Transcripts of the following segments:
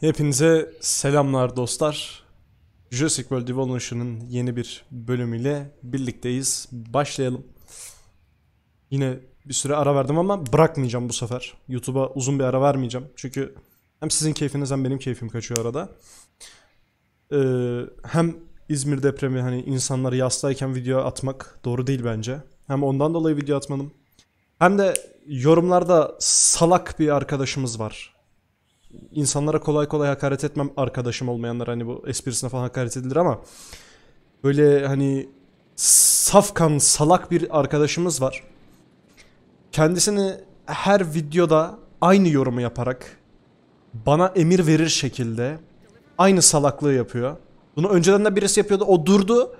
Hepinize selamlar dostlar. Jurassic World Evolution'ın yeni bir bölümüyle birlikteyiz. Başlayalım. Yine bir süre ara verdim ama bırakmayacağım bu sefer. YouTube'a uzun bir ara vermeyeceğim. Çünkü hem sizin keyfiniz hem benim keyfim kaçıyor arada. Ee, hem İzmir depremi hani insanları yastayken video atmak doğru değil bence. Hem ondan dolayı video atmadım. Hem de yorumlarda salak bir arkadaşımız var insanlara kolay kolay hakaret etmem arkadaşım olmayanlar hani bu esprisine falan hakaret edilir ama böyle hani safkan salak bir arkadaşımız var. Kendisini her videoda aynı yorumu yaparak bana emir verir şekilde aynı salaklığı yapıyor. Bunu önceden de birisi yapıyordu. O durdu.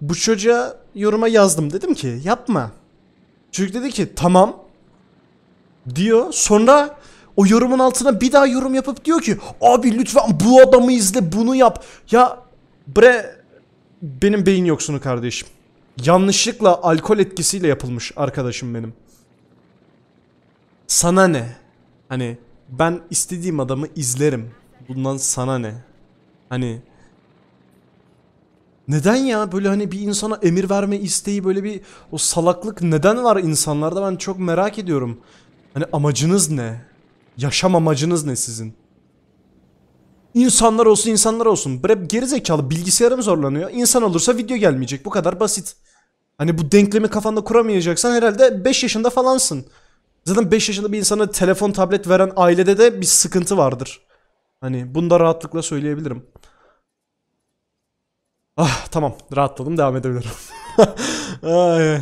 Bu çocuğa yoruma yazdım. Dedim ki yapma. Çocuk dedi ki tamam diyor. Sonra o yorumun altına bir daha yorum yapıp diyor ki abi lütfen bu adamı izle bunu yap. Ya bre benim beyin yoksunu kardeşim. Yanlışlıkla alkol etkisiyle yapılmış arkadaşım benim. Sana ne? Hani ben istediğim adamı izlerim. Bundan sana ne? Hani neden ya böyle hani bir insana emir verme isteği böyle bir o salaklık neden var insanlarda ben çok merak ediyorum. Hani amacınız ne? Yaşam amacınız ne sizin? İnsanlar olsun insanlar olsun. Bre gerizekalı bilgisayarım zorlanıyor. İnsan olursa video gelmeyecek. Bu kadar basit. Hani bu denklemi kafanda kuramayacaksan herhalde 5 yaşında falansın. Zaten 5 yaşında bir insana telefon tablet veren ailede de bir sıkıntı vardır. Hani bunu da rahatlıkla söyleyebilirim. Ah tamam rahatladım devam edebilirim. Ay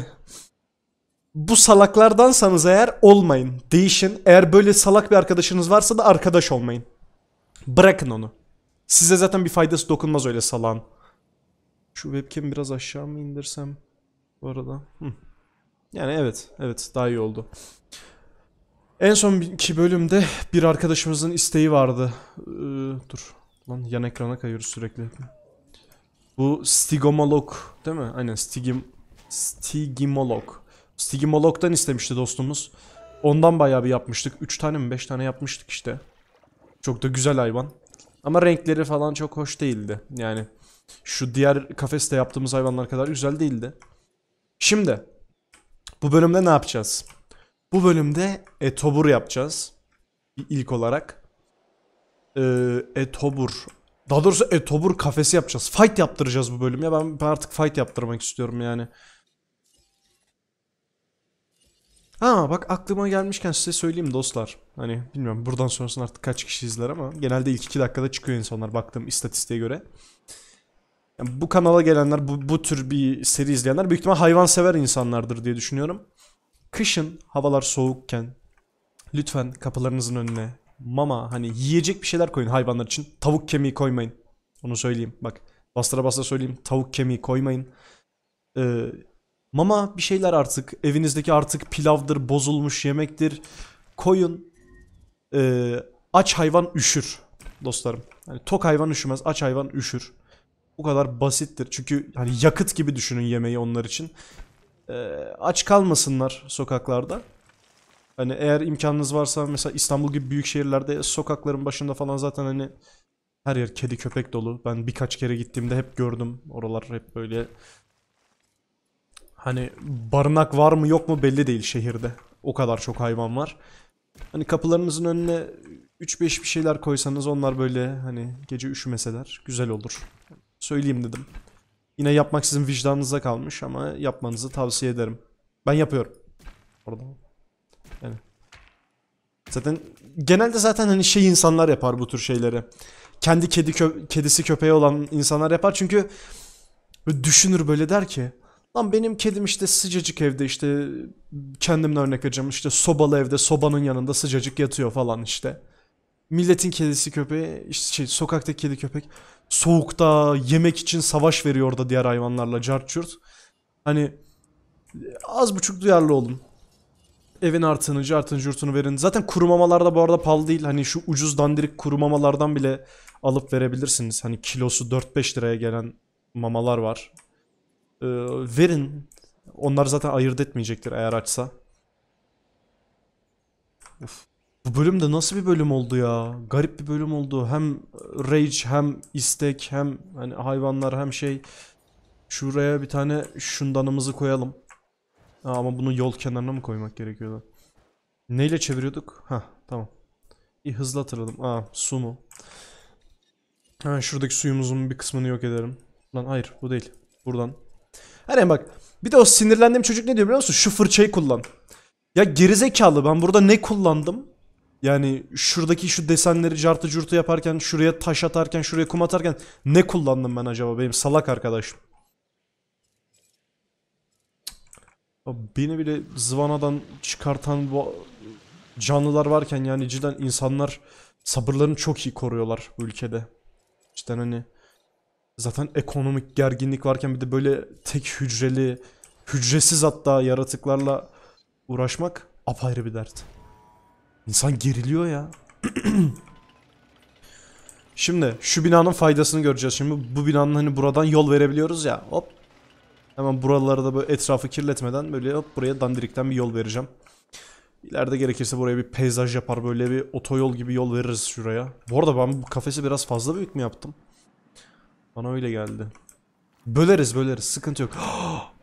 bu salaklardansanız eğer olmayın. Değişin. Eğer böyle salak bir arkadaşınız varsa da arkadaş olmayın. Bırakın onu. Size zaten bir faydası dokunmaz öyle salan. Şu webcam biraz aşağı mı indirsem? Bu arada. Hı. Yani evet. Evet daha iyi oldu. En sonki bölümde bir arkadaşımızın isteği vardı. Ee, dur. Lan yan ekrana kayıyoruz sürekli. Bu stigomolog değil mi? Aynen stigim, stigimolog. Stigmolog'dan istemişti dostumuz. Ondan bayağı bir yapmıştık. 3 tane mi 5 tane yapmıştık işte. Çok da güzel hayvan. Ama renkleri falan çok hoş değildi. Yani şu diğer kafeste yaptığımız hayvanlar kadar güzel değildi. Şimdi bu bölümde ne yapacağız? Bu bölümde etobur yapacağız. İlk olarak. Ee, etobur. Daha doğrusu etobur kafesi yapacağız. Fight yaptıracağız bu bölüm ya. Ben artık fight yaptırmak istiyorum yani. Ha bak aklıma gelmişken size söyleyeyim dostlar. Hani bilmiyorum buradan sonrasında artık kaç kişi izler ama genelde ilk iki dakikada çıkıyor insanlar baktığım istatistiğe göre. Yani bu kanala gelenler bu, bu tür bir seri izleyenler büyük ihtimal hayvansever insanlardır diye düşünüyorum. Kışın havalar soğukken lütfen kapılarınızın önüne mama hani yiyecek bir şeyler koyun hayvanlar için. Tavuk kemiği koymayın. Onu söyleyeyim bak bastıra bastıra söyleyeyim tavuk kemiği koymayın. Ee, Mama bir şeyler artık evinizdeki artık pilavdır, bozulmuş yemektir. Koyun. Ee, aç hayvan üşür dostlarım. Yani tok hayvan üşümez, aç hayvan üşür. Bu kadar basittir. Çünkü hani yakıt gibi düşünün yemeği onlar için. Ee, aç kalmasınlar sokaklarda. Hani eğer imkanınız varsa mesela İstanbul gibi büyük şehirlerde sokakların başında falan zaten hani her yer kedi köpek dolu. Ben birkaç kere gittiğimde hep gördüm. Oralar hep böyle Hani barınak var mı yok mu belli değil şehirde. O kadar çok hayvan var. Hani kapılarınızın önüne 3-5 bir şeyler koysanız onlar böyle hani gece üşümeseler güzel olur. Söyleyeyim dedim. Yine yapmak sizin vicdanınıza kalmış ama yapmanızı tavsiye ederim. Ben yapıyorum. Orada. Yani. Zaten genelde zaten hani şey insanlar yapar bu tür şeyleri. Kendi kedi kö kedisi köpeği olan insanlar yapar çünkü böyle düşünür böyle der ki Lan benim kedim işte sıcacık evde işte kendimle örnek vereceğim işte sobalı evde sobanın yanında sıcacık yatıyor falan işte. Milletin kedisi köpeği işte şey sokaktaki kedi köpek soğukta yemek için savaş veriyor orada diğer hayvanlarla carçurt. Hani az buçuk duyarlı olun. Evin artınıcı artınıcı yurtunu verin. Zaten kurumamalarda bu arada pahalı değil. Hani şu ucuz dandirik kurumamalardan bile alıp verebilirsiniz. Hani kilosu 4-5 liraya gelen mamalar var. Ee, verin. Onlar zaten ayırt etmeyecektir eğer açsa. Of. Bu bölüm de nasıl bir bölüm oldu ya? Garip bir bölüm oldu. Hem rage hem istek hem hani hayvanlar hem şey. Şuraya bir tane şundanımızı koyalım. Aa, ama bunu yol kenarına mı koymak gerekiyordu? Neyle çeviriyorduk? Ha tamam. İyi hızlatıralım. Aa su mu? Ha şuradaki suyumuzun bir kısmını yok ederim. Lan hayır bu değil. Buradan Hani bak bir de o sinirlendiğim çocuk ne diyor biliyor musun? Şu fırçayı kullan. Ya gerizekalı ben burada ne kullandım? Yani şuradaki şu desenleri cartı curtu yaparken, şuraya taş atarken, şuraya kum atarken ne kullandım ben acaba benim salak arkadaşım? Beni bile zıvanadan çıkartan bu canlılar varken yani cidden insanlar sabırlarını çok iyi koruyorlar bu ülkede. Cidden hani Zaten ekonomik gerginlik varken bir de böyle tek hücreli, hücresiz hatta yaratıklarla uğraşmak apayrı bir dert. İnsan geriliyor ya. Şimdi şu binanın faydasını göreceğiz. Şimdi bu binanın hani buradan yol verebiliyoruz ya. Hop. Hemen buralarda böyle etrafı kirletmeden böyle hop buraya dandirikten bir yol vereceğim. İleride gerekirse buraya bir peyzaj yapar böyle bir otoyol gibi yol veririz şuraya. Bu arada ben bu kafesi biraz fazla büyük mü yaptım? Bana öyle geldi. Böleriz böleriz sıkıntı yok.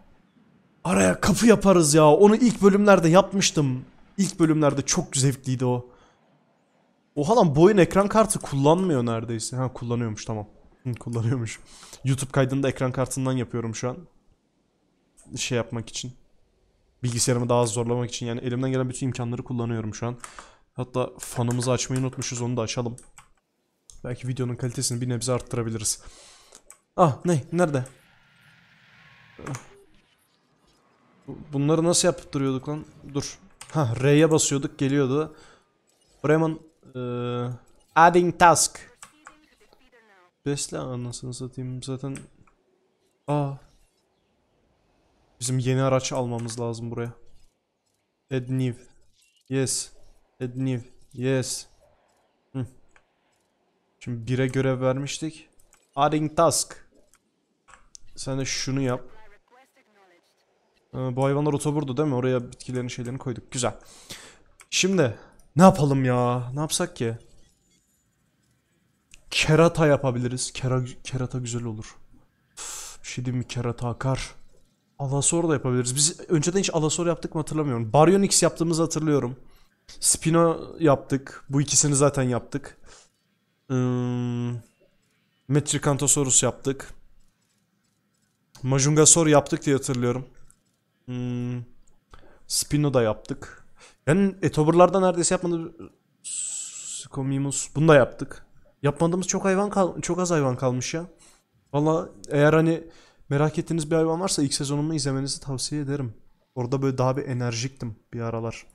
Araya kapı yaparız ya. Onu ilk bölümlerde yapmıştım. İlk bölümlerde çok zevkliydi o. Oha lan boyun ekran kartı kullanmıyor neredeyse. Ha kullanıyormuş tamam. kullanıyormuş. YouTube kaydında ekran kartından yapıyorum şu an. Şey yapmak için. Bilgisayarımı daha az zorlamak için. Yani elimden gelen bütün imkanları kullanıyorum şu an. Hatta fanımızı açmayı unutmuşuz onu da açalım. Belki videonun kalitesini bir nebze arttırabiliriz. Ah ne? Nerede? Bunları nasıl yapıp duruyorduk lan? Dur. Ha R'ye basıyorduk geliyordu. Bremen ee, adding task. Besle anasını satayım zaten. Ah Bizim yeni araç almamız lazım buraya. Add new. Yes. Add new. Yes. Hı. Şimdi bire görev vermiştik. Adding task. Sen de şunu yap. Ee, bu hayvanlar otoburdu değil mi? Oraya bitkilerini şeylerini koyduk. Güzel. Şimdi ne yapalım ya? Ne yapsak ki? Kerata yapabiliriz. Kera, kerata güzel olur. Uf, bir şey diyeyim mi? Kerata akar. Alasor da yapabiliriz. Biz önceden hiç Alasor yaptık mı hatırlamıyorum. Baryonyx yaptığımızı hatırlıyorum. Spino yaptık. Bu ikisini zaten yaptık. Hmm, Metrikantosaurus yaptık. Majunga Sor yaptık diye hatırlıyorum. Hmm. Spino da yaptık. Yani etoburlarda neredeyse yapmadı. Skomimus. Bunu da yaptık. Yapmadığımız çok hayvan kal çok az hayvan kalmış ya. Valla eğer hani merak ettiğiniz bir hayvan varsa ilk sezonumu izlemenizi tavsiye ederim. Orada böyle daha bir enerjiktim bir aralar.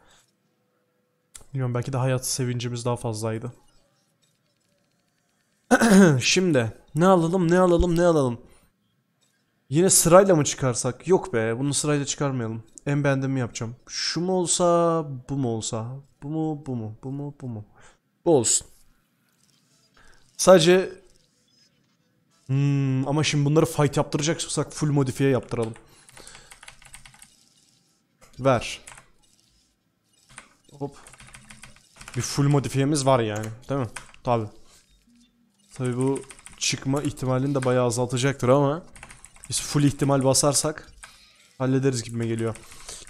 Bilmiyorum belki de hayat sevincimiz daha fazlaydı. Şimdi ne alalım ne alalım ne alalım. Yine sırayla mı çıkarsak? Yok be bunu sırayla çıkarmayalım. En beğendiğimi yapacağım. Şu mu olsa bu mu olsa? Bu mu bu mu bu mu bu mu? Bu olsun. Sadece hmm, ama şimdi bunları fight yaptıracaksak full modifiye yaptıralım. Ver. Hop. Bir full modifiyemiz var yani. Değil mi? Tabi. Tabi bu çıkma ihtimalini de bayağı azaltacaktır ama biz full ihtimal basarsak hallederiz gibime geliyor.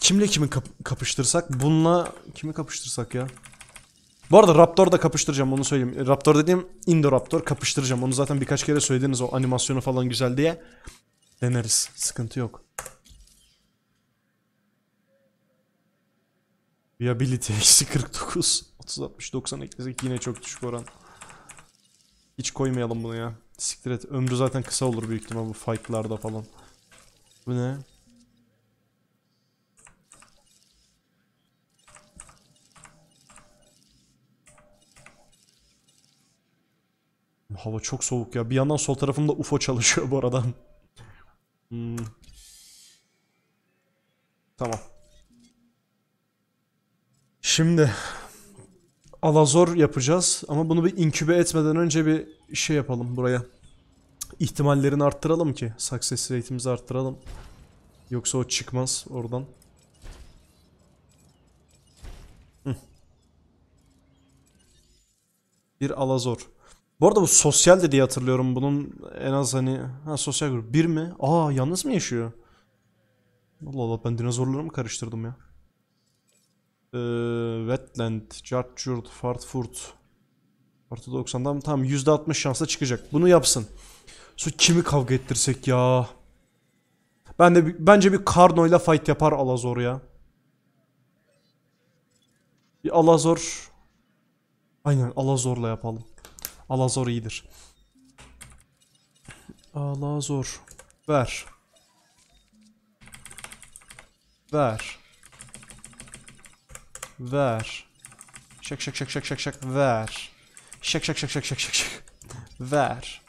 Kimle kimi kap kapıştırsak? Bununla kimi kapıştırsak ya? Bu arada Raptor da kapıştıracağım onu söyleyeyim. Raptor dediğim Indoraptor kapıştıracağım. Onu zaten birkaç kere söylediniz o animasyonu falan güzel diye. Deneriz. Sıkıntı yok. Viability eksi 49. 30, 60, 90 eklesek yine çok düşük oran. Hiç koymayalım bunu ya. Siktir et. Ömrü zaten kısa olur büyük ihtimal bu fightlarda falan. Bu ne? Hava çok soğuk ya. Bir yandan sol tarafımda UFO çalışıyor bu arada. Hmm. Tamam. Şimdi alazor yapacağız ama bunu bir inkübe etmeden önce bir şey yapalım buraya. İhtimallerini arttıralım ki success rate'imizi arttıralım. Yoksa o çıkmaz oradan. Bir alazor. Bu arada bu sosyal de diye hatırlıyorum bunun en az hani ha sosyal grup bir mi? Aa yalnız mı yaşıyor? Allah Allah ben dinozorları mı karıştırdım ya? Ee, Wetland, Chartchurt, Fartfurt. Artı 90'dan tam %60 şansla çıkacak. Bunu yapsın. Su kimi kavga ettirsek ya. Ben de bence bir Karno ile fight yapar Alazor ya. Bir Alazor. Aynen Alazor'la yapalım. Alazor iyidir. Alazor. Ver. Ver. Ver. Şak şak şak şak şak şak ver. Şak şak şak şak şak şak şak. Ver.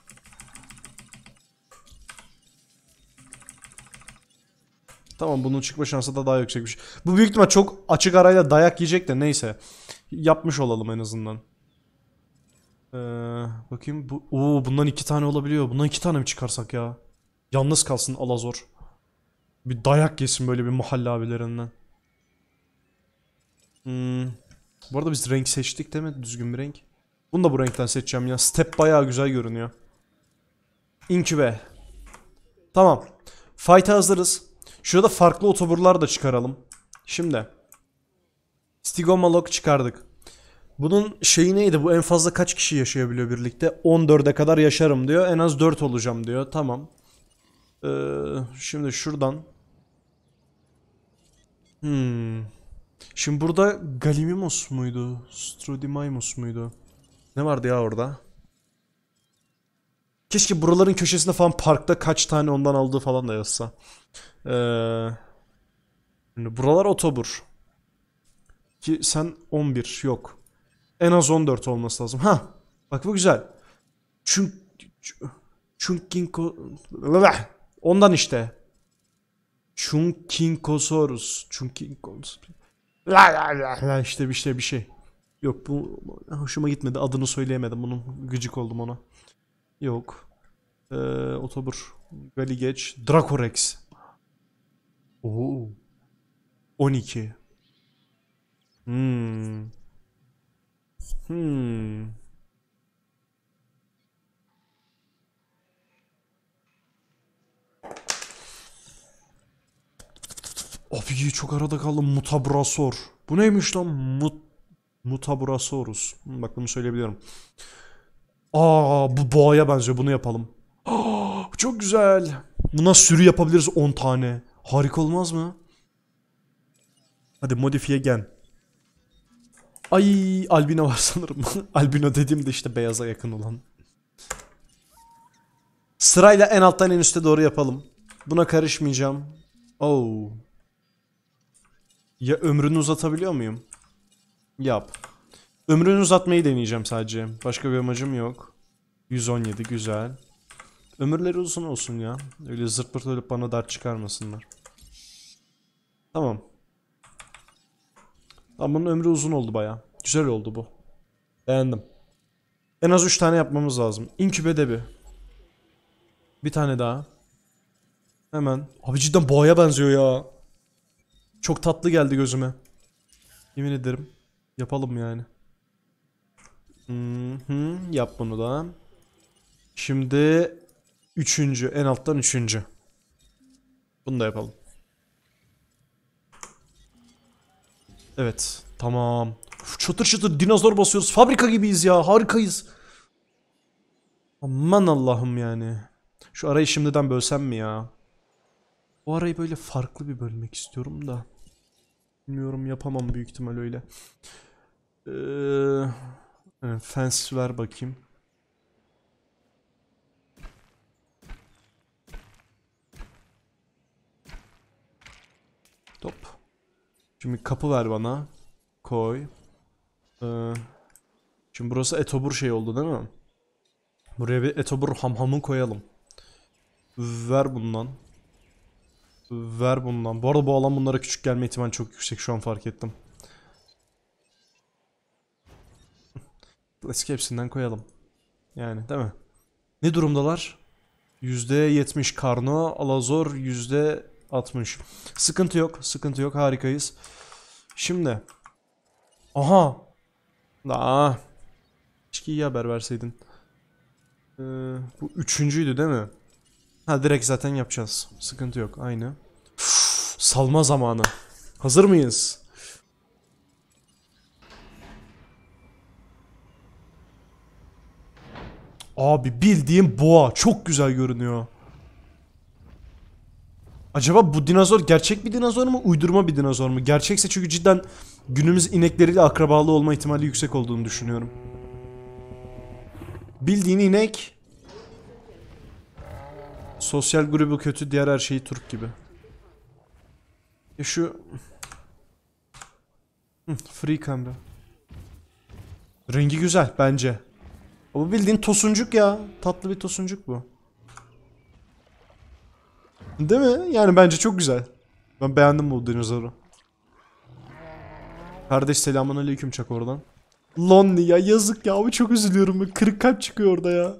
Tamam bunun çıkma şansı da daha yüksekmiş. Bu büyük ihtimal çok açık arayla dayak yiyecek de neyse. Yapmış olalım en azından. Ee, bakayım bu Oo, bundan iki tane olabiliyor. Bundan iki tane mi çıkarsak ya? Yalnız kalsın Alazor. Bir dayak yesin böyle bir mahalle abilerinden. Hmm. Bu arada biz renk seçtik değil mi? Düzgün bir renk. Bunu da bu renkten seçeceğim ya. Step bayağı güzel görünüyor. İnkübe. Tamam. Fight'a hazırız. Şurada farklı otoburlar da çıkaralım. Şimdi. Stigoma lock çıkardık. Bunun şeyi neydi? Bu en fazla kaç kişi yaşayabiliyor birlikte? 14'e kadar yaşarım diyor. En az 4 olacağım diyor. Tamam. Ee, şimdi şuradan. Hmm. Şimdi burada Galimimos muydu? Strudimimos muydu? Ne vardı ya orada? Keşke buraların köşesinde falan parkta kaç tane ondan aldığı falan da yazsa. Ee, buralar otobur. Ki sen 11 yok. En az 14 olması lazım. Ha. Bak bu güzel. Çunk Çunkinko ondan işte. Çunkinkosaurus. Çunkinkosaurus. La la la la işte bir şey bir şey. Yok bu hoşuma gitmedi. Adını söyleyemedim bunun. Gıcık oldum ona. Yok. Ee, otobur. Galigeç. Dracorex. Oo. 12. Hmm. Hmm. Abi çok arada kaldım. Mutabrasor. Bu neymiş lan? Mut Mutabrasaurus. Hmm, bak bunu söyleyebiliyorum. Aa bu boğaya benziyor. Bunu yapalım. Aa, çok güzel. Buna sürü yapabiliriz 10 tane. Harika olmaz mı? Hadi modifiye gen. Ay albino var sanırım. albino dediğim de işte beyaza yakın olan. Sırayla en alttan en üste doğru yapalım. Buna karışmayacağım. Oh. Ya ömrünü uzatabiliyor muyum? Yap. Ömrünü uzatmayı deneyeceğim sadece. Başka bir amacım yok. 117 güzel. Ömürleri uzun olsun ya. Öyle zırt pırt ölüp bana dert çıkarmasınlar. Tamam. Tamam bunun ömrü uzun oldu baya. Güzel oldu bu. Beğendim. En az 3 tane yapmamız lazım. İnkübe de bir. Bir tane daha. Hemen. Abi cidden boğaya benziyor ya. Çok tatlı geldi gözüme. Yemin ederim. Yapalım yani. Hı hı, yap bunu da. Şimdi üçüncü. En alttan üçüncü. Bunu da yapalım. Evet. Tamam. Uf, çatır çatır dinozor basıyoruz. Fabrika gibiyiz ya. Harikayız. Aman Allah'ım yani. Şu arayı şimdiden bölsem mi ya? Bu arayı böyle farklı bir bölmek istiyorum da. Bilmiyorum yapamam büyük ihtimal öyle. Ee, e, fence ver bakayım. Top. Şimdi kapı ver bana. Koy. Ee, şimdi burası etobur şey oldu değil mi? Buraya bir etobur hamhamı koyalım. Ver bundan. Ver bundan. Bu arada bu alan bunlara küçük gelme ihtimali çok yüksek şu an fark ettim. Eski hepsinden koyalım. Yani değil mi? Ne durumdalar? %70 Karno, Alazor %60. Sıkıntı yok, sıkıntı yok. Harikayız. Şimdi. Aha. Aa. Keşke iyi haber verseydin. Ee, bu üçüncüydü değil mi? Ha direkt zaten yapacağız. Sıkıntı yok. Aynı. salma zamanı. Hazır mıyız? Abi bildiğim boğa. Çok güzel görünüyor. Acaba bu dinozor gerçek bir dinozor mu? Uydurma bir dinozor mu? Gerçekse çünkü cidden günümüz inekleriyle akrabalığı olma ihtimali yüksek olduğunu düşünüyorum. Bildiğin inek Sosyal grubu kötü, diğer her şeyi Türk gibi. E şu... free camera. Rengi güzel bence. Bu bildiğin tosuncuk ya. Tatlı bir tosuncuk bu. Değil mi? Yani bence çok güzel. Ben beğendim bu dinozoru. Kardeş selamun aleyküm çak oradan. Lonely ya yazık ya abi çok üzülüyorum. Kırık kalp çıkıyor orada ya.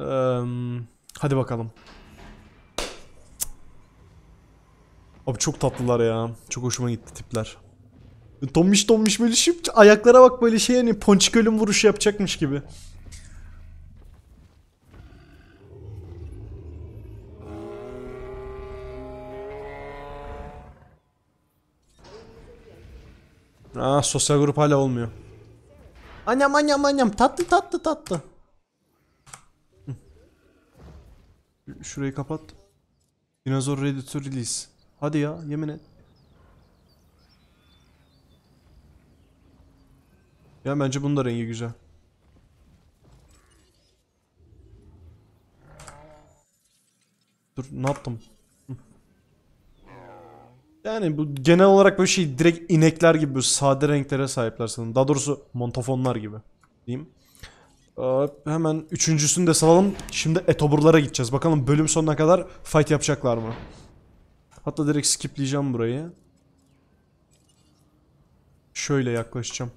Ee, hadi bakalım. Abi çok tatlılar ya. Çok hoşuma gitti tipler. Tombiş tombiş böyle şey ayaklara bak böyle şey hani ponçik ölüm vuruşu yapacakmış gibi. Aa ah, sosyal grup hala olmuyor. Annem annem annem tatlı tatlı tatlı. Şurayı kapat. Dinozor ready to release. Hadi ya yemin et. Ya bence bunun da rengi güzel. Dur ne yaptım? Yani bu genel olarak böyle şey direkt inekler gibi böyle sade renklere sahipler sanırım. Daha doğrusu montofonlar gibi diyeyim. Ee, hemen üçüncüsünü de salalım. Şimdi etoburlara gideceğiz. Bakalım bölüm sonuna kadar fight yapacaklar mı? Hatta direkt skipleyeceğim burayı. Şöyle yaklaşacağım.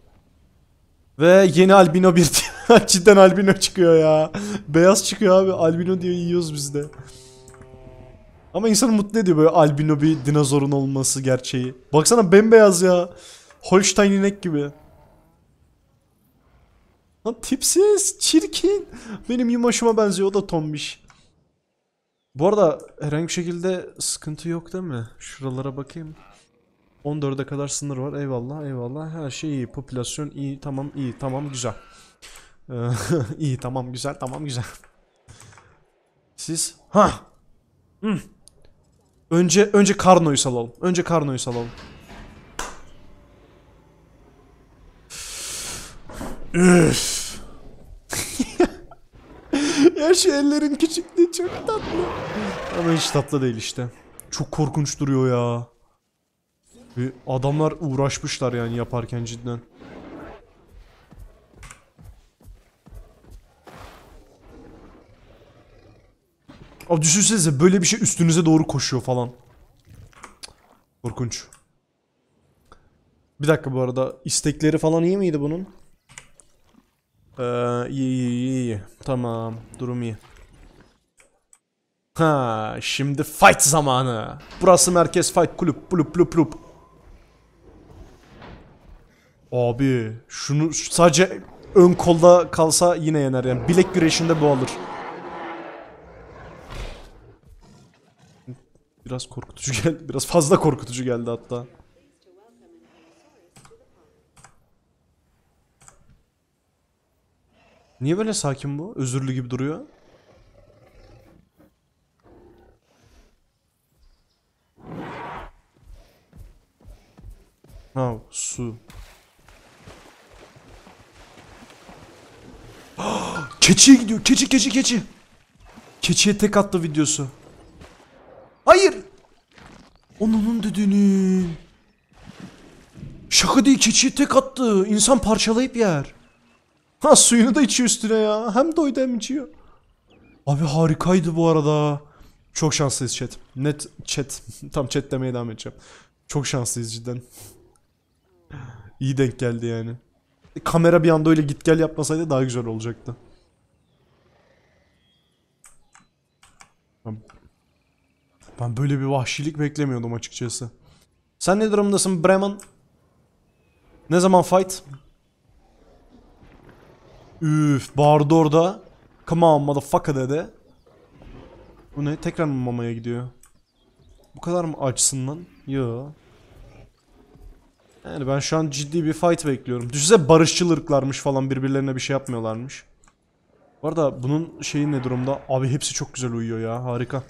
Ve yeni albino bir cidden albino çıkıyor ya. Beyaz çıkıyor abi. Albino diye yiyoruz biz de. Ama insanı mutlu ediyor böyle albino bir dinozorun olması gerçeği. Baksana bembeyaz ya. Holstein inek gibi. Lan tipsiz, çirkin. Benim yumaşıma benziyor o da tombiş. Bu arada herhangi bir şekilde sıkıntı yok değil mi? Şuralara bakayım. 14'e kadar sınır var. Eyvallah eyvallah. Her şey iyi. Popülasyon iyi. Tamam iyi. Tamam güzel. Ee, iyi tamam güzel. Tamam güzel. Siz? Ha. Hmm. Önce önce Karno'yu salalım. Önce Karno'yu salalım. Üff şu ellerin küçüklüğü çok tatlı. Ama hiç tatlı değil işte. Çok korkunç duruyor ya. Ve adamlar uğraşmışlar yani yaparken cidden. Abi düşünsenize böyle bir şey üstünüze doğru koşuyor falan. Korkunç. Bir dakika bu arada istekleri falan iyi miydi bunun? Ee, iyi iyi iyi. Tamam. Durum iyi. Ha, şimdi fight zamanı. Burası merkez fight kulüp. Blup blup blup. Abi şunu sadece ön kolda kalsa yine yener yani. Bilek güreşinde bu olur. Biraz korkutucu geldi. Biraz fazla korkutucu geldi hatta. Niye böyle sakin bu? Özürlü gibi duruyor. Ha su. Keçiye gidiyor. Keçi keçi keçi. Keçiye tek attı videosu. Hayır. Onun düdüğünün. Şaka değil keçiye tek attı. İnsan parçalayıp yer. Ha suyunu da içiyor üstüne ya. Hem doydu hem içiyor. Abi harikaydı bu arada. Çok şanslıyız chat. Net chat. Tam chat demeye devam edeceğim. Çok şanslıyız cidden. İyi denk geldi yani. kamera bir anda öyle git gel yapmasaydı daha güzel olacaktı. Ben böyle bir vahşilik beklemiyordum açıkçası. Sen ne durumdasın Bremen? Ne zaman fight? Üf bağırdı orada. Come on motherfucker dedi. Bu ne? Tekrar mı mamaya gidiyor? Bu kadar mı açsın lan? Yo. Yani ben şu an ciddi bir fight bekliyorum. Düşünsene barışçıl ırklarmış falan birbirlerine bir şey yapmıyorlarmış. Bu arada bunun şeyi ne durumda? Abi hepsi çok güzel uyuyor ya harika.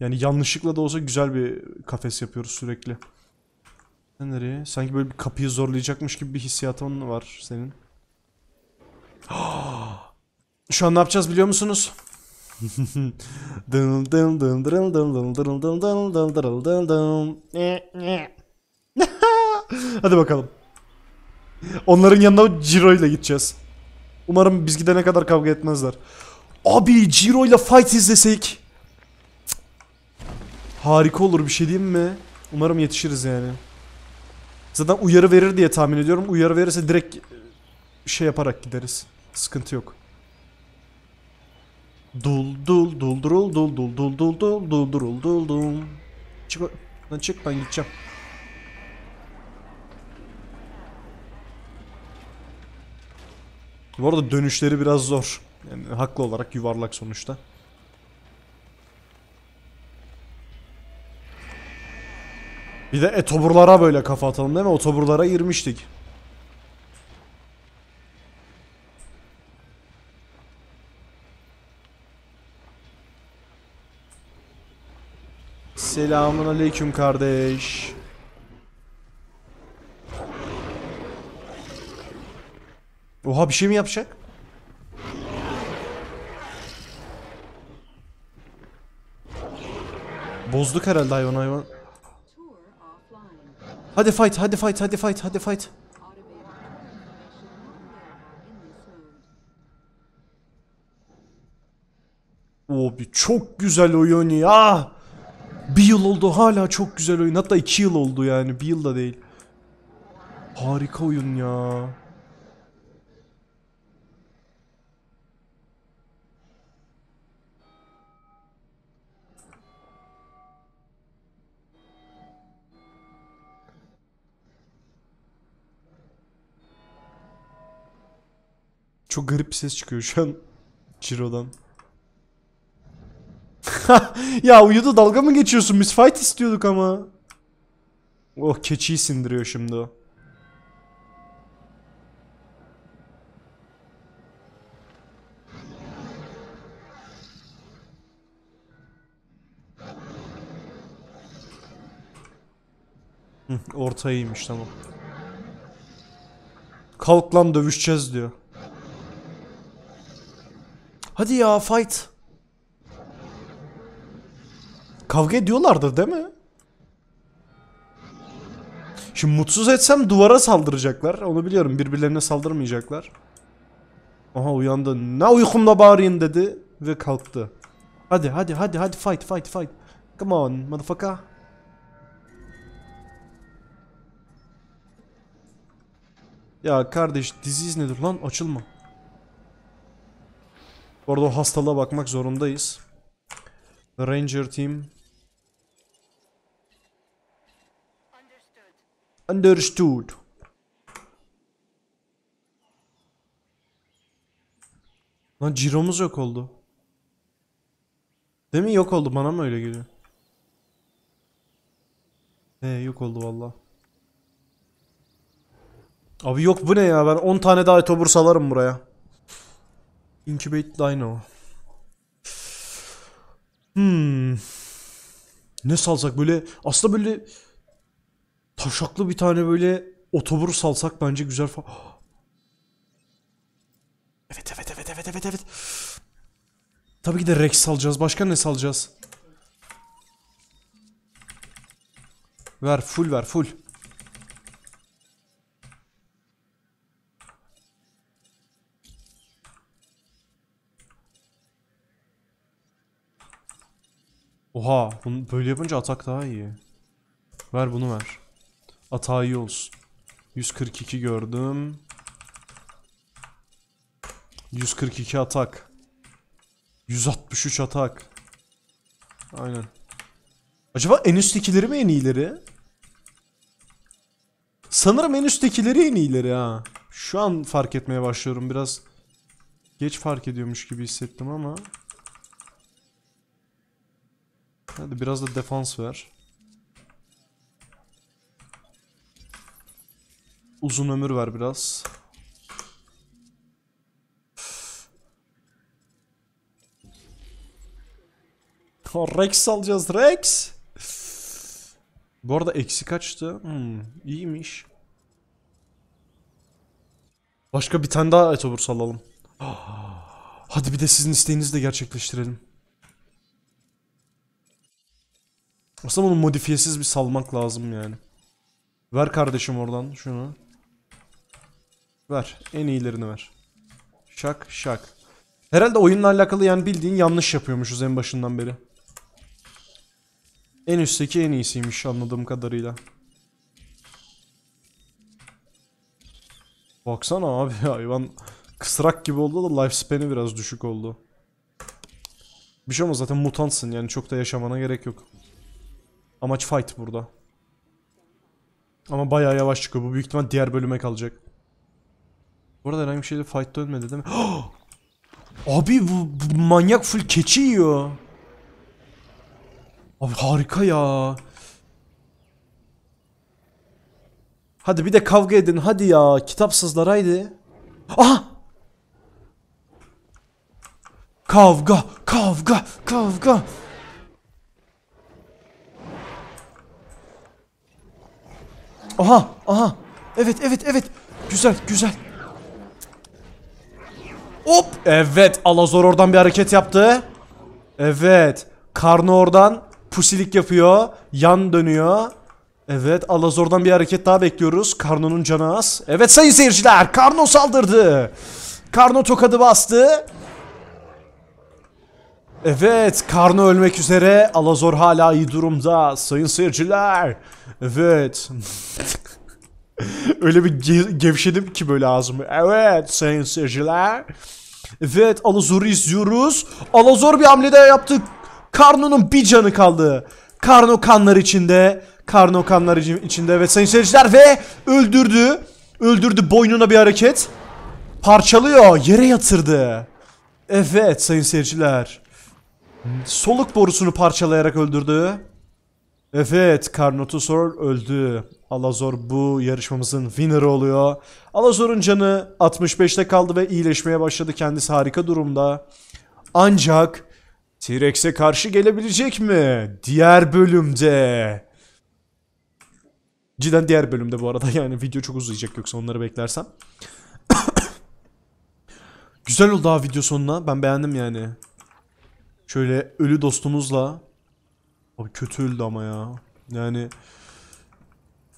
Yani yanlışlıkla da olsa güzel bir kafes yapıyoruz sürekli. Nereye? Sanki böyle bir kapıyı zorlayacakmış gibi bir hissiyatın var senin. Şu an ne yapacağız biliyor musunuz? Hadi bakalım. Onların yanına Ciro ile gideceğiz. Umarım biz gidene kadar kavga etmezler. Abi Ciro ile fight izlesek. Harika olur bir şey diyeyim mi? Umarım yetişiriz yani. Zaten uyarı verir diye tahmin ediyorum. Uyarı verirse direkt şey yaparak gideriz. Sıkıntı yok. Dul dul dul durul dul dul dul dul dul dul durul dul dul. Çık lan çık ben gideceğim. Bu arada dönüşleri biraz zor. Yani haklı olarak yuvarlak sonuçta. Bir de etoburlara böyle kafa atalım değil mi? Otoburlara girmiştik. Selamun aleyküm kardeş. Oha bir şey mi yapacak? Bozduk herhalde hayvan hayvan. Hadi fight, hadi fight, hadi fight, hadi fight. Abi çok güzel oyun ya. Bir yıl oldu hala çok güzel oyun. Hatta iki yıl oldu yani. Bir yıl da değil. Harika oyun ya. Çok garip bir ses çıkıyor şu an Ciro'dan. ya uyudu dalga mı geçiyorsun? Biz fight istiyorduk ama. Oh keçiyi sindiriyor şimdi o. Ortayıymış tamam. Kalk lan dövüşeceğiz diyor. Hadi ya fight. Kavga ediyorlardır değil mi? Şimdi mutsuz etsem duvara saldıracaklar. Onu biliyorum. Birbirlerine saldırmayacaklar. Aha uyandı. Ne uykumda bağırayım dedi ve kalktı. Hadi hadi hadi hadi fight fight fight. Come on motherfucker. Ya kardeş diziz nedir lan açılma. Orada arada hastalığa bakmak zorundayız. Ranger team Understood. Lan ciromuz yok oldu. Değil mi? Yok oldu. Bana mı öyle geliyor? He yok oldu valla. Abi yok bu ne ya? Ben 10 tane daha etobur salarım buraya. Incubate Dino. Hmm. Ne salsak böyle? Aslında böyle Taşaklı bir tane böyle otobur salsak bence güzel falan. Evet evet evet evet evet evet. Tabii ki de Rex salacağız. Başka ne salacağız? Ver full ver full. Oha, bunu böyle yapınca atak daha iyi. Ver bunu ver. Atağı iyi olsun. 142 gördüm. 142 atak. 163 atak. Aynen. Acaba en üsttekileri mi en iyileri? Sanırım en üsttekileri en iyileri ha. Şu an fark etmeye başlıyorum. Biraz geç fark ediyormuş gibi hissettim ama. Hadi biraz da defans ver. Uzun ömür ver biraz. Rex alacağız Rex. Bu arada eksi kaçtı? Hmm, iyiymiş. Başka bir tane daha etobur salalım. Hadi bir de sizin isteğinizi de gerçekleştirelim. Aslında bunu modifiyesiz bir salmak lazım yani. Ver kardeşim oradan şunu. Ver. En iyilerini ver. Şak şak. Herhalde oyunla alakalı yani bildiğin yanlış yapıyormuşuz en başından beri. En üstteki en iyisiymiş anladığım kadarıyla. Baksana abi hayvan kısrak gibi oldu da lifespan'i biraz düşük oldu. Bir şey olmaz zaten mutantsın yani çok da yaşamana gerek yok. Amaç fight burada. Ama bayağı yavaş çıkıyor. Bu büyük ihtimal diğer bölüme kalacak. Bu arada herhangi bir şeyle fight dönmedi değil mi? Abi bu, bu manyak full keçi yiyor. Abi harika ya. Hadi bir de kavga edin hadi ya. Kitapsızlar haydi. Aha! Kavga, kavga, kavga. Aha, aha. Evet, evet, evet. Güzel, güzel. Hop. Evet. Alazor oradan bir hareket yaptı. Evet. Karno oradan pusilik yapıyor. Yan dönüyor. Evet Alazor'dan bir hareket daha bekliyoruz. Karno'nun canı az. Evet sayın seyirciler Karno saldırdı. Karno tokadı bastı. Evet Karno ölmek üzere. Alazor hala iyi durumda sayın seyirciler. Evet. Öyle bir ge- gevşedim ki böyle ağzımı. Evet sayın seyirciler. Evet Alazor'u izliyoruz. Alazor bir hamlede yaptı. Karno'nun bir canı kaldı. Karno kanlar içinde. Karno kanlar içinde. Evet sayın seyirciler ve öldürdü. Öldürdü boynuna bir hareket. Parçalıyor. Yere yatırdı. Evet sayın seyirciler. Soluk borusunu parçalayarak öldürdü. Evet Carnotaur öldü. Alazor bu yarışmamızın winner oluyor. Alazor'un canı 65'te kaldı ve iyileşmeye başladı. Kendisi harika durumda. Ancak T-Rex'e karşı gelebilecek mi? Diğer bölümde. Cidden diğer bölümde bu arada yani video çok uzayacak yoksa onları beklersem. Güzel oldu ha video sonuna. Ben beğendim yani. Şöyle ölü dostumuzla. Abi kötü öldü ama ya. Yani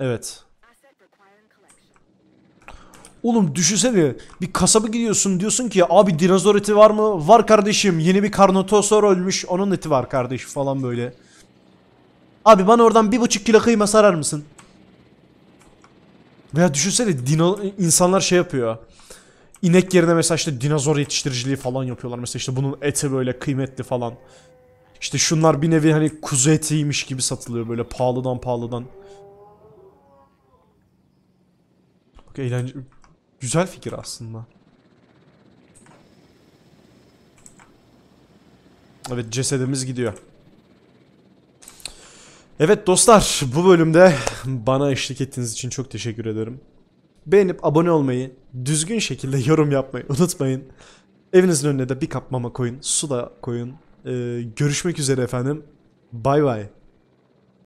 Evet. Oğlum düşünsene bir kasaba gidiyorsun diyorsun ki abi dinozor eti var mı? Var kardeşim yeni bir karnotosaur ölmüş onun eti var kardeşim falan böyle. Abi bana oradan bir buçuk kilo kıyma sarar mısın? Veya düşünsene dino, insanlar şey yapıyor. İnek yerine mesela işte dinozor yetiştiriciliği falan yapıyorlar. Mesela işte bunun eti böyle kıymetli falan. İşte şunlar bir nevi hani kuzu etiymiş gibi satılıyor böyle pahalıdan pahalıdan. eğlenceli. Güzel fikir aslında. Evet cesedimiz gidiyor. Evet dostlar bu bölümde bana eşlik ettiğiniz için çok teşekkür ederim. Beğenip abone olmayı, düzgün şekilde yorum yapmayı unutmayın. Evinizin önüne de bir kap mama koyun, su da koyun. Ee, görüşmek üzere efendim. Bay bay.